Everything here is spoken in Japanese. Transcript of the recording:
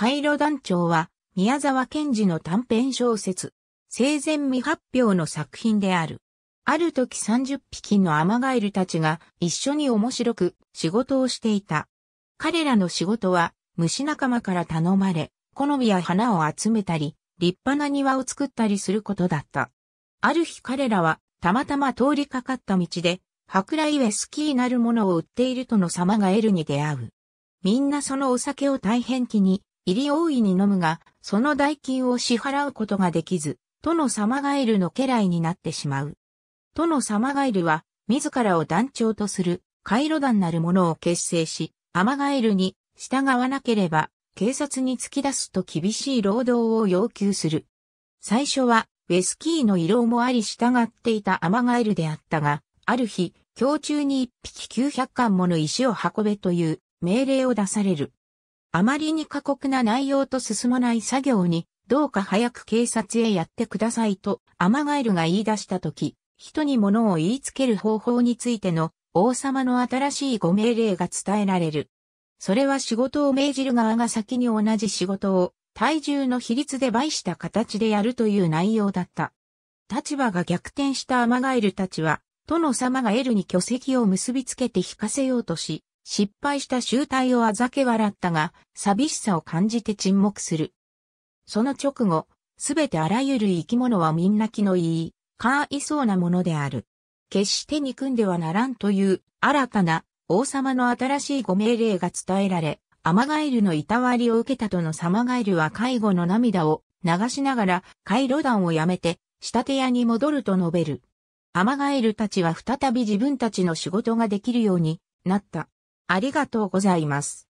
カイロ団長は、宮沢賢治の短編小説、生前未発表の作品である。ある時30匹のアマガエルたちが一緒に面白く仕事をしていた。彼らの仕事は虫仲間から頼まれ、好みや花を集めたり、立派な庭を作ったりすることだった。ある日彼らはたまたま通りかかった道で、舶来ウェスキーなるものを売っているとの様がエルに出会う。みんなそのお酒を大変気に入り大いに飲むが、その代金を支払うことができず、殿様ガエルの家来になってしまう。殿様ガエルは、自らを団長とする、回路団なる者を結成し、アマガエルに従わなければ、警察に突き出すと厳しい労働を要求する。最初は、ウェスキーの慰労もあり従っていたアマガエルであったが、ある日、今日中に一匹900貫もの石を運べという命令を出される。あまりに過酷な内容と進まない作業に、どうか早く警察へやってくださいと、アマガエルが言い出したとき、人に物を言いつける方法についての王様の新しいご命令が伝えられる。それは仕事を命じる側が先に同じ仕事を体重の比率で倍した形でやるという内容だった。立場が逆転したアマガエルたちは、殿様がエルに巨石を結びつけて引かせようとし、失敗した集体をあざけ笑ったが、寂しさを感じて沈黙する。その直後、すべてあらゆる生き物はみんな気のいい、かいそうなものである。決して憎んではならんという新たな王様の新しいご命令が伝えられ、アマガエルのいたわりを受けたとのサマガエルは介護の涙を流しながら回路団をやめて仕立屋に戻ると述べる。アマガエルたちは再び自分たちの仕事ができるようになった。ありがとうございます。